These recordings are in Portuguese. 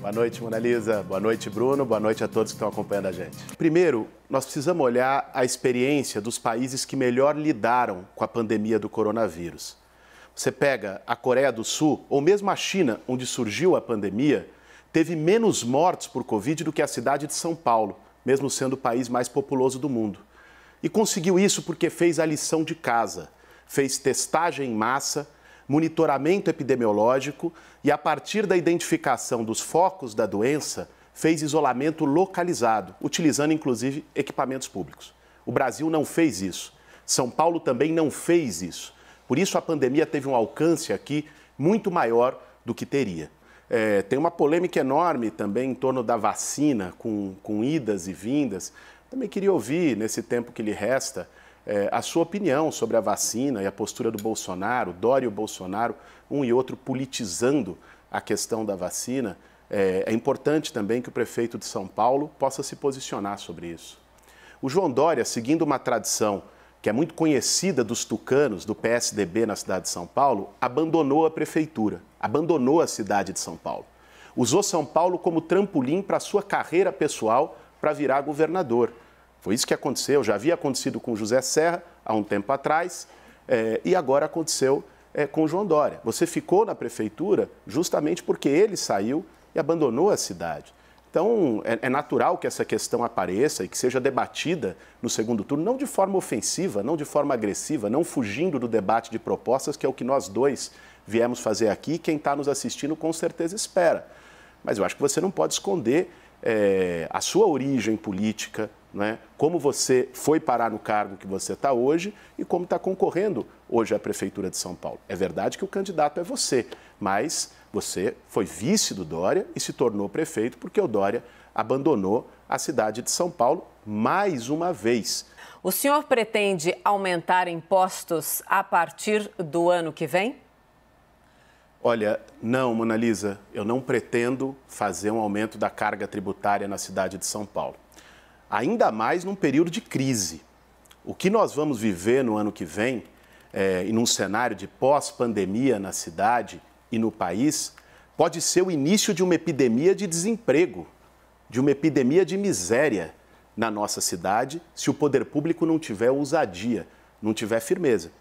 Boa noite, Mona Lisa. Boa noite, Bruno. Boa noite a todos que estão acompanhando a gente. Primeiro, nós precisamos olhar a experiência dos países que melhor lidaram com a pandemia do coronavírus. Você pega a Coreia do Sul, ou mesmo a China, onde surgiu a pandemia, teve menos mortes por Covid do que a cidade de São Paulo, mesmo sendo o país mais populoso do mundo. E conseguiu isso porque fez a lição de casa, fez testagem em massa monitoramento epidemiológico e, a partir da identificação dos focos da doença, fez isolamento localizado, utilizando inclusive equipamentos públicos. O Brasil não fez isso. São Paulo também não fez isso. Por isso, a pandemia teve um alcance aqui muito maior do que teria. É, tem uma polêmica enorme também em torno da vacina, com, com idas e vindas. Também queria ouvir, nesse tempo que lhe resta, é, a sua opinião sobre a vacina e a postura do Bolsonaro, Dória e o Bolsonaro, um e outro politizando a questão da vacina. É, é importante também que o prefeito de São Paulo possa se posicionar sobre isso. O João Dória, seguindo uma tradição que é muito conhecida dos tucanos do PSDB na cidade de São Paulo, abandonou a prefeitura, abandonou a cidade de São Paulo. Usou São Paulo como trampolim para sua carreira pessoal para virar governador. Foi isso que aconteceu, já havia acontecido com José Serra há um tempo atrás é, e agora aconteceu é, com João Dória. Você ficou na prefeitura justamente porque ele saiu e abandonou a cidade. Então, é, é, natural que essa questão apareça e que seja debatida no segundo turno, não de forma ofensiva, não de forma agressiva, não fugindo do debate de propostas, que é o que nós dois viemos fazer aqui. Quem está nos assistindo com certeza espera. Mas eu acho que você não pode esconder é, a sua origem política, né? como você foi parar no cargo que você está hoje e como está concorrendo hoje à Prefeitura de São Paulo. É verdade que o candidato é você, mas você foi vice do Dória e se tornou prefeito porque o Dória abandonou a cidade de São Paulo mais uma vez. O senhor pretende aumentar impostos a partir do ano que vem? Olha, não, Mona Lisa. eu não pretendo fazer um aumento da carga tributária na cidade de São Paulo ainda mais num período de crise. O que nós vamos viver no ano que vem, é, e num cenário de pós-pandemia na cidade e no país, pode ser o início de uma epidemia de desemprego, de uma epidemia de miséria na nossa cidade, se o poder público não tiver ousadia, não tiver firmeza.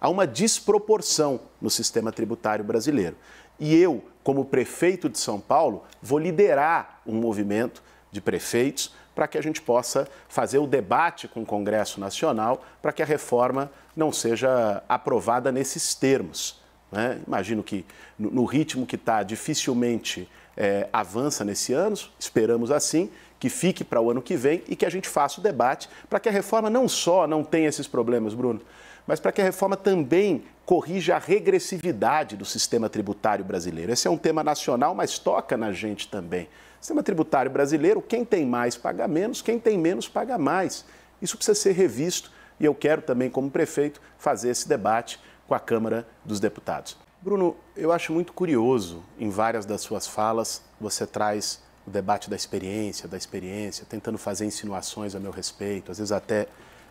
Há uma desproporção no sistema tributário brasileiro. E eu, como prefeito de São Paulo, vou liderar um movimento de prefeitos para que a gente possa fazer o debate com o Congresso Nacional para que a reforma não seja aprovada nesses termos. Né? Imagino que no ritmo que está, dificilmente é, avança nesse ano, esperamos assim, que fique para o ano que vem e que a gente faça o debate para que a reforma não só não tenha esses problemas, Bruno, mas para que a reforma também corrija a regressividade do sistema tributário brasileiro. Esse é um tema nacional, mas toca na gente também. sistema tributário brasileiro, quem tem mais paga menos, quem tem menos paga mais. Isso precisa ser revisto e eu quero também, como prefeito, fazer esse debate com a Câmara dos Deputados. Bruno, eu acho muito curioso, em várias das suas falas, você traz o debate da experiência, da experiência, tentando fazer insinuações a meu respeito, às vezes até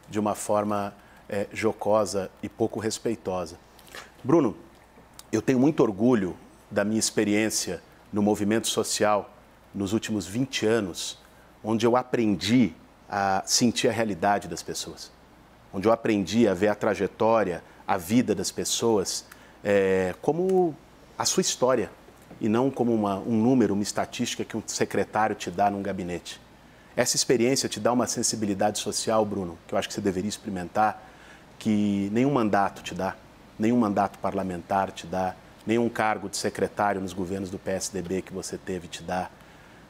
de uma forma é, jocosa e pouco respeitosa. Bruno, eu tenho muito orgulho da minha experiência no movimento social nos últimos 20 anos, onde eu aprendi a sentir a realidade das pessoas, onde eu aprendi a ver a trajetória, a vida das pessoas é, como a sua história e não como uma, um número, uma estatística que um secretário te dá num gabinete. Essa experiência te dá uma sensibilidade social, Bruno, que eu acho que você deveria experimentar, que nenhum mandato te dá, nenhum mandato parlamentar te dá, nenhum cargo de secretário nos governos do PSDB que você teve te dá.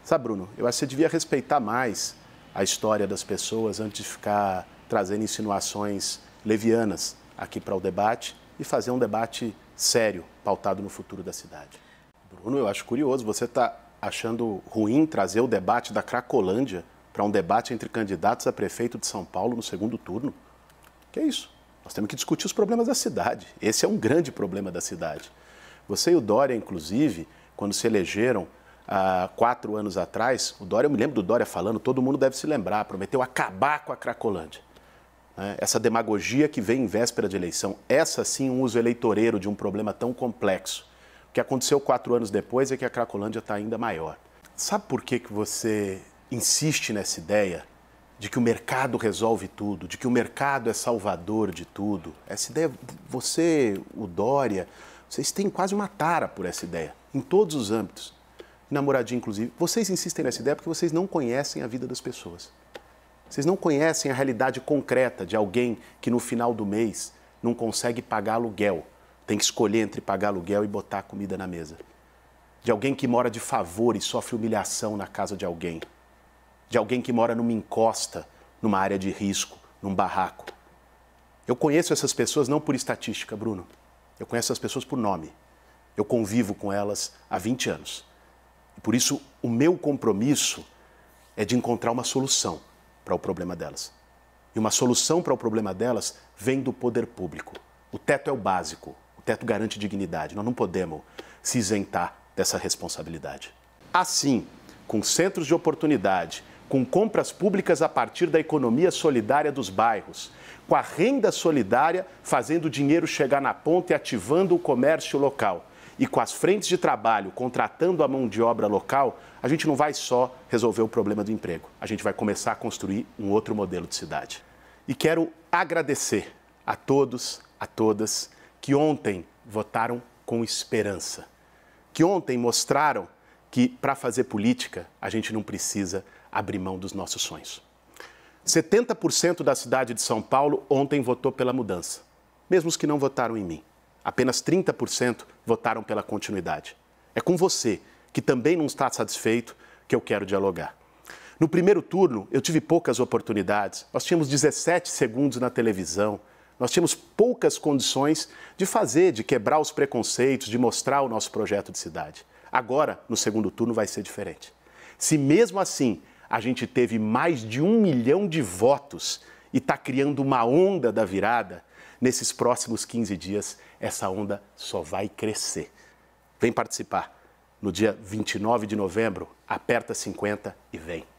Sabe, Bruno, eu acho que você devia respeitar mais a história das pessoas antes de ficar trazendo insinuações levianas aqui para o debate e fazer um debate sério, pautado no futuro da cidade. Bruno, eu acho curioso, você está achando ruim trazer o debate da Cracolândia para um debate entre candidatos a prefeito de São Paulo no segundo turno? Que é isso? Nós temos que discutir os problemas da cidade. Esse é um grande problema da cidade. Você e o Dória, inclusive, quando se elegeram há ah, quatro anos atrás, o Dória, eu me lembro do Dória falando, todo mundo deve se lembrar, prometeu acabar com a Cracolândia. Né? Essa demagogia que vem em véspera de eleição, essa sim um uso eleitoreiro de um problema tão complexo. O que aconteceu quatro anos depois é que a Cracolândia está ainda maior. Sabe por que, que você insiste nessa ideia de que o mercado resolve tudo, de que o mercado é salvador de tudo. Essa ideia, você, o Dória, vocês têm quase uma tara por essa ideia, em todos os âmbitos. Na inclusive. Vocês insistem nessa ideia porque vocês não conhecem a vida das pessoas. Vocês não conhecem a realidade concreta de alguém que no final do mês não consegue pagar aluguel, tem que escolher entre pagar aluguel e botar comida na mesa. De alguém que mora de favor e sofre humilhação na casa de alguém de alguém que mora numa encosta, numa área de risco, num barraco. Eu conheço essas pessoas não por estatística, Bruno. Eu conheço essas pessoas por nome. Eu convivo com elas há 20 anos. E por isso, o meu compromisso é de encontrar uma solução para o problema delas. E uma solução para o problema delas vem do poder público. O teto é o básico, o teto garante dignidade. Nós não podemos se isentar dessa responsabilidade. Assim, com centros de oportunidade, com compras públicas a partir da economia solidária dos bairros, com a renda solidária fazendo o dinheiro chegar na ponta e ativando o comércio local. E com as frentes de trabalho contratando a mão de obra local, a gente não vai só resolver o problema do emprego, a gente vai começar a construir um outro modelo de cidade. E quero agradecer a todos, a todas que ontem votaram com esperança, que ontem mostraram que para fazer política a gente não precisa abrir mão dos nossos sonhos. 70% da cidade de São Paulo ontem votou pela mudança, mesmo os que não votaram em mim. Apenas 30% votaram pela continuidade. É com você, que também não está satisfeito, que eu quero dialogar. No primeiro turno, eu tive poucas oportunidades. Nós tínhamos 17 segundos na televisão. Nós tínhamos poucas condições de fazer, de quebrar os preconceitos, de mostrar o nosso projeto de cidade. Agora, no segundo turno, vai ser diferente. Se mesmo assim a gente teve mais de um milhão de votos e está criando uma onda da virada, nesses próximos 15 dias, essa onda só vai crescer. Vem participar. No dia 29 de novembro, aperta 50 e vem.